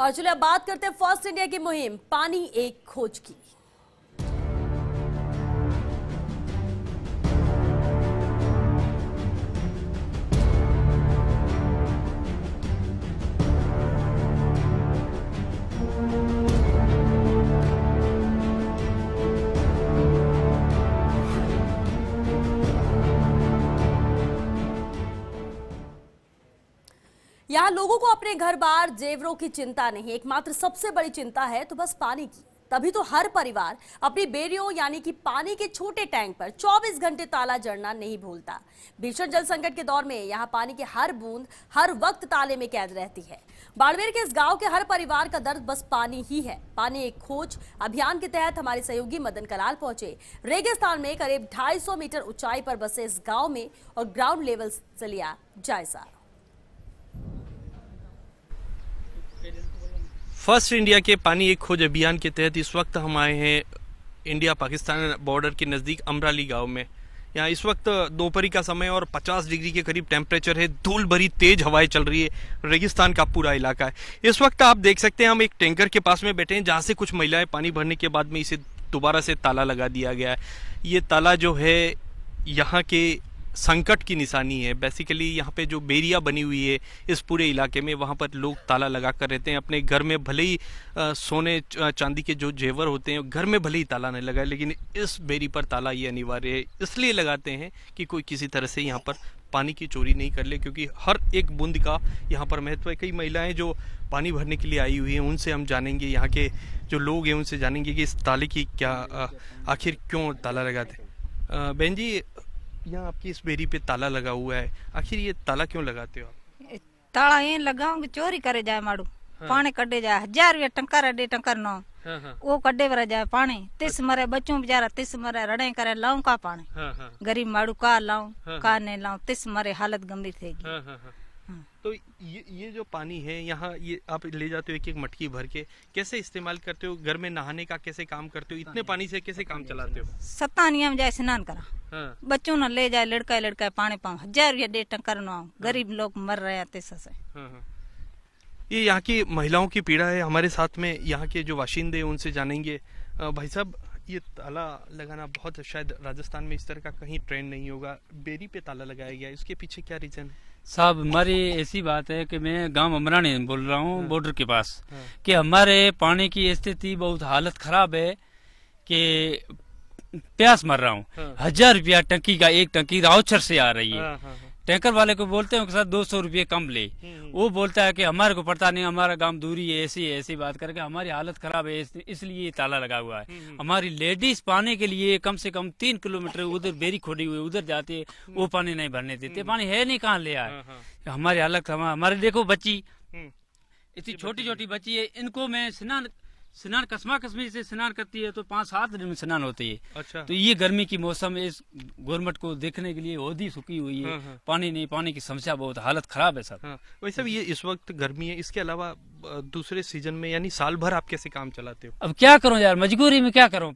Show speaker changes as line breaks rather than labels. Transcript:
और चलिए बात करते हैं फर्स्ट इंडिया की मुहिम पानी एक खोज की यहाँ लोगों को अपने घर बार जेवरों की चिंता नहीं एकमात्र सबसे बड़ी चिंता है तो बस पानी की तभी तो हर परिवार अपनी बेरियों यानी कि पानी के छोटे टैंक पर 24 घंटे ताला जड़ना नहीं भूलता भीषण जल संकट के दौर में यहाँ पानी की हर बूंद हर वक्त ताले में कैद रहती है बाड़मेर के इस गांव के हर परिवार का दर्द बस पानी ही है पानी एक खोज अभियान के तहत हमारे सहयोगी मदन कलाल पहुंचे रेगिस्तान में करीब ढाई मीटर ऊंचाई पर बसे इस गाँव में और ग्राउंड लेवल से लिया जायजा
फर्स्ट इंडिया के पानी एक खोज अभियान के तहत इस वक्त हम आए हैं इंडिया पाकिस्तान बॉर्डर के नज़दीक अमराली गांव में यहाँ इस वक्त दोपहरी का समय और 50 डिग्री के करीब टेम्परेचर है धूल भरी तेज हवाएं चल रही है रेगिस्तान का पूरा इलाका है इस वक्त आप देख सकते हैं हम एक टैंकर के पास में बैठे हैं जहाँ से कुछ महिलाएं पानी भरने के बाद में इसे दोबारा से ताला लगा दिया गया है ये ताला जो है यहाँ के संकट की निशानी है बेसिकली यहाँ पे जो बेरिया बनी हुई है इस पूरे इलाके में वहाँ पर लोग ताला लगा कर रहते हैं अपने घर में भले ही आ, सोने चांदी के जो जेवर होते हैं घर में भले ही ताला नहीं लगाए लेकिन इस बेरी पर ताला ये अनिवार्य है इसलिए लगाते हैं कि कोई किसी तरह से यहाँ पर पानी की चोरी नहीं कर ले क्योंकि हर एक बूंद का यहाँ पर महत्व है कई महिलाएं जो पानी भरने के लिए आई हुई हैं उनसे हम जानेंगे यहाँ के जो लोग हैं उनसे जानेंगे कि इस ताले की क्या आखिर क्यों ताला लगाते बहन जी यहाँ आपकी इस बेरी पे ताला लगा हुआ है आखिर ये ताला क्यों लगाते हो आप
ताला ये लगाऊं चोरी करे जाए माड़ू हाँ। पानी कटे जाए हजार रुपया टंकर रडे टंकर नो हाँ हाँ। वो कड्डे भरा जाए पानी तिस अच्छा। मरे बच्चों बेचारा तिस मरे रड़े करे लाऊ का पानी हाँ, हाँ। गरीब माड़ू का लाऊं हाँ, का नहीं लाऊ तिस मरे हालत गंभीर थेगी
तो ये ये जो पानी है यहाँ ये आप ले जाते हो एक एक मटकी भर के कैसे इस्तेमाल करते हो घर में नहाने का कैसे काम करते हो इतने पानी से कैसे काम चलाते हो
सत्ता में जाए स्नान करा हाँ। बच्चों ना ले जाए लड़का लड़का पानी पाओ हजार रुपया डेट करना हाँ। गरीब लोग मर रहे आते ससे
हाँ, हाँ।
ये यहाँ की महिलाओं की पीड़ा है हमारे साथ में यहाँ के जो वाशिंदे उनसे जानेंगे भाई साहब ये ताला लगाना बहुत शायद राजस्थान में इस तरह का कहीं ट्रेंड नहीं होगा बेरी पे ताला लगाया गया इसके पीछे क्या रीज़न है
साहब हमारी ऐसी बात है कि मैं गांव अमरानी बोल रहा हूँ हाँ। बॉर्डर के पास हाँ। कि हमारे पानी की स्थिति बहुत हालत खराब है कि प्यास मर रहा हूँ हाँ। हजार रुपया टंकी का एक टंकी राउचर से आ रही है टैंकर वाले को बोलते हैं दो सौ रुपये कम ले हम्म। वो बोलता है कि हमारे को पता नहीं हमारा गांव दूरी है ऐसी ऐसी बात करके हमारी हालत खराब है इसलिए ताला लगा हुआ है हम्म। हमारी लेडीज पानी के लिए कम से कम तीन किलोमीटर उधर बेरी खोड़ी हुई उधर जाती है वो हम्म। पानी नहीं भरने देते पानी है नहीं कहाँ ले आए हाँ, हाँ। हमारी हालत हमारे देखो बच्ची इतनी छोटी छोटी बच्ची है इनको मैं स्नान स्नान कस्मा कस्मी से स्नान करती है तो पाँच सात दिन में स्नान होती है अच्छा तो ये गर्मी की मौसम इस गवर्नमेंट को देखने के लिए होदी सुखी हुई है हाँ हाँ। पानी नहीं पानी की समस्या बहुत हालत खराब है सर हाँ। वैसे ये इस वक्त गर्मी है इसके अलावा
दूसरे सीजन में यानी साल भर आप कैसे काम चलाते हो
अब क्या करूँ यार मजबूरी में क्या करूँ